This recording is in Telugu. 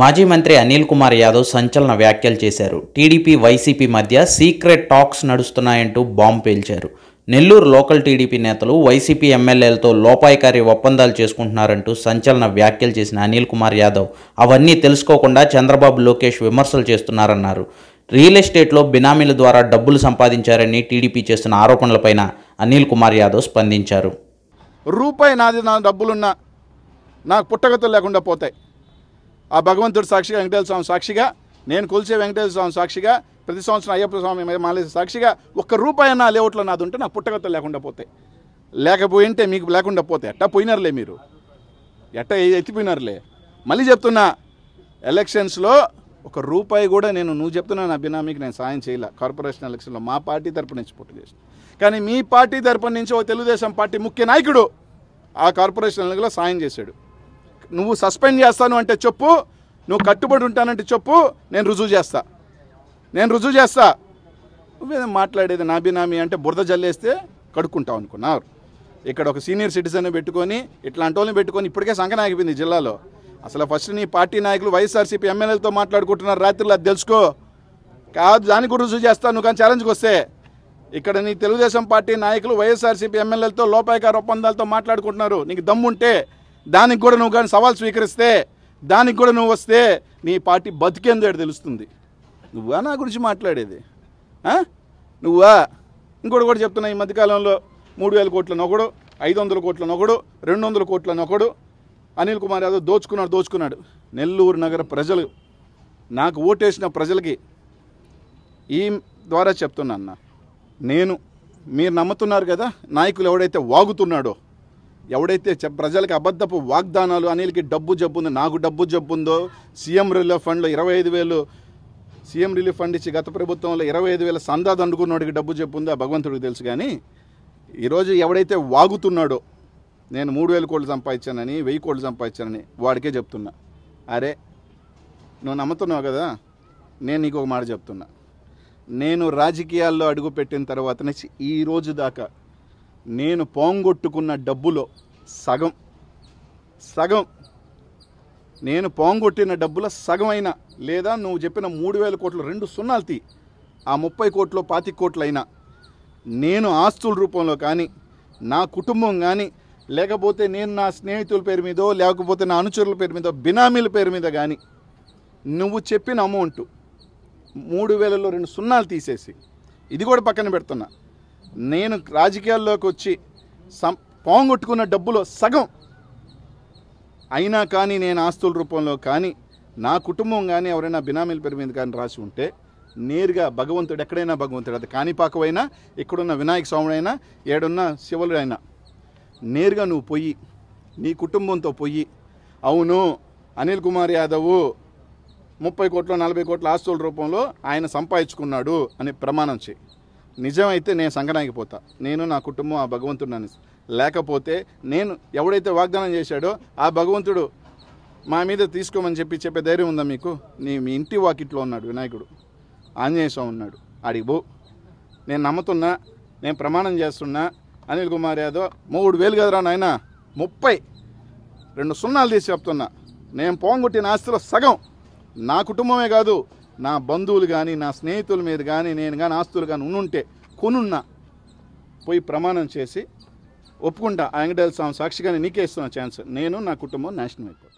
మాజీ మంత్రి అనిల్ కుమార్ యాదవ్ సంచలన వ్యాఖ్యలు చేశారు టీడీపీ వైసీపీ మధ్య సీక్రెట్ టాక్స్ నడుస్తున్నాయంటూ బాంబు పేల్చారు నెల్లూరు లోకల్ టీడీపీ నేతలు వైసీపీ ఎమ్మెల్యేలతో లోపాయికారి ఒప్పందాలు చేసుకుంటున్నారంటూ సంచలన వ్యాఖ్యలు చేసిన అనిల్ కుమార్ యాదవ్ అవన్నీ తెలుసుకోకుండా చంద్రబాబు లోకేష్ విమర్శలు చేస్తున్నారన్నారు రియల్ ఎస్టేట్లో బినామీల ద్వారా డబ్బులు సంపాదించారని టీడీపీ చేస్తున్న ఆరోపణలపైన అనిల్ కుమార్ యాదవ్ స్పందించారు రూపాయి నాది నా డబ్బులున్నా నాకు పుట్టగతులు లేకుండా పోతాయి ఆ భగవంతుడు సాక్షిగా వెంకటేశ్వర స్వామి సాక్షిగా నేను కొలిసే వెంకటేశ్వర స్వామి సాక్షిగా ప్రతి సంవత్సరం అయ్యప్ప స్వామి మాలేసి సాక్షిగా ఒక్క రూపాయి నా లేఅవుట్లో నాది ఉంటే నా పుట్టగత లేకుండా పోతే లేకపోయింటే మీకు లేకుండా పోతే ఎట్టా పోయినారులే మీరు ఎట్ట ఎత్తిపోయినారులే మళ్ళీ చెప్తున్నా ఎలక్షన్స్లో ఒక రూపాయి కూడా నేను నువ్వు చెప్తున్నా నా బినామీకి నేను సాయం చేయలే కార్పొరేషన్ ఎలక్షన్లో మా పార్టీ తరపు నుంచి పోటీ చేసిన కానీ మీ పార్టీ తరపు నుంచి ఓ తెలుగుదేశం పార్టీ ముఖ్య నాయకుడు ఆ కార్పొరేషన్ ఎన్నికలో సాయం చేశాడు నువ్వు సస్పెండ్ చేస్తాను అంటే చెప్పు నువ్వు కట్టుబడి ఉంటానంటే చెప్పు నేను రుజువు చేస్తా నేను రుజువు చేస్తా నువ్వేదో మాట్లాడేది నాబీనామీ అంటే బురద జల్లేస్తే కడుక్కుంటావు అనుకున్నారు ఇక్కడ ఒక సీనియర్ సిటిజన్ పెట్టుకొని ఇట్లాంటి వాళ్ళని పెట్టుకొని ఇప్పటికే సంఘన ఆగిపోయింది జిల్లాలో అసలు ఫస్ట్ నీ పార్టీ నాయకులు వైఎస్ఆర్సీపీ ఎమ్మెల్యేలతో మాట్లాడుకుంటున్నారు రాత్రిలో అది తెలుసుకో కాదు దాని కూడా రుజువు చేస్తాను కానీ ఛాలెంజ్కి వస్తే ఇక్కడ నీ తెలుగుదేశం పార్టీ నాయకులు వైఎస్ఆర్సీపీ ఎమ్మెల్యేలతో లోపాయకార ఒప్పందాలతో మాట్లాడుకుంటున్నారు నీకు దమ్ముంటే దానికి కూడా నువ్వు కానీ సవాల్ స్వీకరిస్తే దానికి కూడా నువ్వు వస్తే నీ పార్టీ బతికేందేడు తెలుస్తుంది నువ్వా నా గురించి మాట్లాడేది నువ్వా ఇంకోటి కూడా చెప్తున్నా ఈ మధ్యకాలంలో మూడు వేల కోట్ల నొకడు ఐదు వందల కోట్ల నొకడు రెండు వందల కోట్ల నొకడు అనిల్ కుమార్ యాదవ్ దోచుకున్నాడు దోచుకున్నాడు నెల్లూరు నగర ప్రజలు నాకు ఓటేసిన ప్రజలకి ఈ ద్వారా చెప్తున్నా అన్న నేను మీరు నమ్ముతున్నారు కదా నాయకులు ఎవడైతే వాగుతున్నాడో ఎవడైతే ప్రజలకు అబద్ధపు వాగ్దానాలు అనిల్కి డబ్బు జబ్బు ఉందో నాకు డబ్బు జబ్బు ఉందో సీఎం రిలీఫ్ ఫండ్లో ఇరవై ఐదు వేలు సీఎం రిలీఫ్ ఫండ్ ఇచ్చి గత ప్రభుత్వంలో ఇరవై ఐదు వేల సందా దండుకున్నోడికి డబ్బు జబ్బు ఉందో భగవంతుడికి తెలుసు కానీ ఈరోజు ఎవడైతే వాగుతున్నాడో నేను మూడు వేల కోట్లు సంపాదించానని వెయ్యి కోట్లు సంపాదించానని వాడికే చెప్తున్నా అరే నువ్వు నమ్ముతున్నావు కదా నేను నీకు ఒక మాట చెప్తున్నా నేను రాజకీయాల్లో అడుగుపెట్టిన తర్వాత నుంచి ఈ రోజు దాకా నేను పోంగొట్టుకున్న డబ్బులో సగం సగం నేను పోంగొట్టిన డబ్బుల అయినా లేదా నువ్వు చెప్పిన మూడు వేల కోట్లు రెండు సున్నాలు తీ ఆ ముప్పై కోట్లు పాతి కోట్లు అయినా నేను ఆస్తుల రూపంలో కానీ నా కుటుంబం కానీ లేకపోతే నేను నా స్నేహితుల పేరు మీదో లేకపోతే నా అనుచరుల పేరు మీదో బినామీల పేరు మీద కానీ నువ్వు చెప్పిన అమౌంట్ మూడు వేలలో రెండు సున్నాలు తీసేసి ఇది కూడా పక్కన పెడుతున్నా నేను రాజకీయాల్లోకి వచ్చి సం పోంగొట్టుకున్న డబ్బులో సగం అయినా కానీ నేను ఆస్తుల రూపంలో కానీ నా కుటుంబం కానీ ఎవరైనా బినామీల పేరు మీద కానీ రాసి ఉంటే నేరుగా భగవంతుడు ఎక్కడైనా భగవంతుడు అది కాణిపాకమైనా ఇక్కడున్న వినాయక స్వాముడైనా ఏడున్న శివులుడైనా నేరుగా నువ్వు పోయి నీ కుటుంబంతో పోయి అవును అనిల్ కుమార్ యాదవ్ ముప్పై కోట్ల నలభై కోట్ల ఆస్తుల రూపంలో ఆయన సంపాదించుకున్నాడు అని ప్రమాణం చేయి నిజమైతే నేను సంగనాగిపోతా నేను నా కుటుంబం ఆ భగవంతుడు లేకపోతే నేను ఎవడైతే వాగ్దానం చేశాడో ఆ భగవంతుడు మా మీద తీసుకోమని చెప్పి చెప్పే ధైర్యం ఉందా మీకు నీ మీ ఇంటి వాకిట్లో ఉన్నాడు వినాయకుడు ఆంజనేయ స్వామి ఉన్నాడు ఆడికి నేను నమ్ముతున్నా నేను ప్రమాణం చేస్తున్నా అనిల్ కుమార్ యాదవ్ మూడు వేలు కదరా నాయన ముప్పై రెండు సున్నాలు తీసి చెప్తున్నా నేను పోంగొట్టిన ఆస్తిలో సగం నా కుటుంబమే కాదు నా బంధువులు కానీ నా స్నేహితుల మీద కానీ నేను కానీ ఆస్తులు కానీ ఉంటే కొనున్నా పోయి ప్రమాణం చేసి ఒప్పుకుంటా వెంకటేశ్వర స్వామి సాక్షిగానే నీకే ఇస్తున్నా ఛాన్స్ నేను నా కుటుంబం నేషనల్ అయిపోతాను